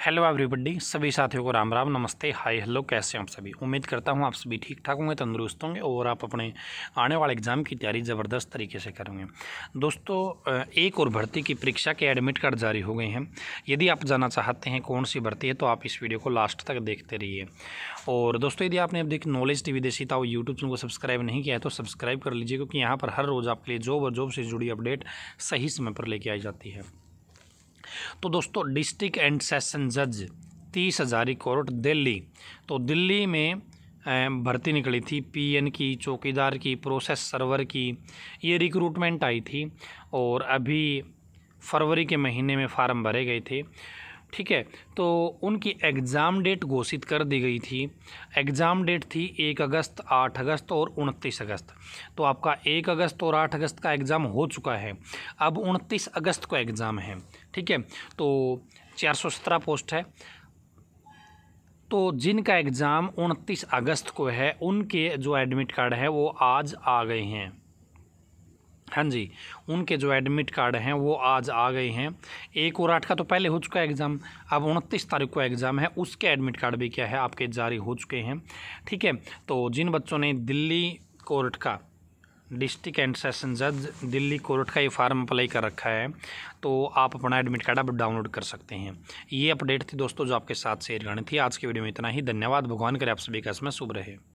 hello everybody सभी साथियों को राम राम नमस्ते हाय हेलो कैसे हैं आप सभी उम्मीद करता हूं आप सभी ठीक ठाक होंगे तंदुरुस्त होंगे और आप अपने आने वाले एग्ज़ाम की तैयारी ज़बरदस्त तरीके से करेंगे दोस्तों एक और भर्ती की परीक्षा के एडमिट कार्ड जारी हो गए हैं यदि आप जाना चाहते हैं कौन सी भर्ती है तो आप इस वीडियो को लास्ट तक देखते रहिए और दोस्तों यदि आपने अब देख नॉलेज टी वी देसी ताओ यूट्यूब चैनल को सब्सक्राइब नहीं किया है तो सब्सक्राइब कर लीजिए क्योंकि यहाँ पर हर रोज़ आपके लिए जॉब और जॉब से जुड़ी अपडेट सही समय पर लेके आई जाती है तो दोस्तों डिस्ट्रिक्ट एंड सेशन जज तीस हज़ारी कोर्ट दिल्ली तो दिल्ली में भर्ती निकली थी पीएन की चौकीदार की प्रोसेस सर्वर की ये रिक्रूटमेंट आई थी और अभी फरवरी के महीने में फार्म भरे गए थे ठीक है तो उनकी एग्ज़ाम डेट घोषित कर दी गई थी एग्ज़ाम डेट थी एक अगस्त आठ अगस्त और उनतीस अगस्त तो आपका एक अगस्त और आठ अगस्त का एग्ज़ाम हो चुका है अब उनतीस अगस्त को एग्ज़ाम है ठीक है तो चार सौ सत्रह पोस्ट है तो जिनका एग्ज़ाम उनतीस अगस्त को है उनके जो एडमिट कार्ड है वो आज आ गए हैं हाँ जी उनके जो एडमिट कार्ड हैं वो आज आ गए हैं एक और आठ का तो पहले हो चुका है एग्ज़ाम अब उनतीस तारीख को एग्ज़ाम है उसके एडमिट कार्ड भी क्या है आपके जारी हो चुके हैं ठीक है तो जिन बच्चों ने दिल्ली कोर्ट का डिस्ट्रिक्ट एंड सेशन जज दिल्ली कोर्ट का ये फार्म अप्लाई कर रखा है तो आप अपना एडमिट कार्ड अब डाउनलोड कर सकते हैं ये अपडेट थी दोस्तों जो आपके साथ शेयर करनी थी आज की वीडियो में इतना ही धन्यवाद भगवान करे आप सभी का इसमें शुभ रहे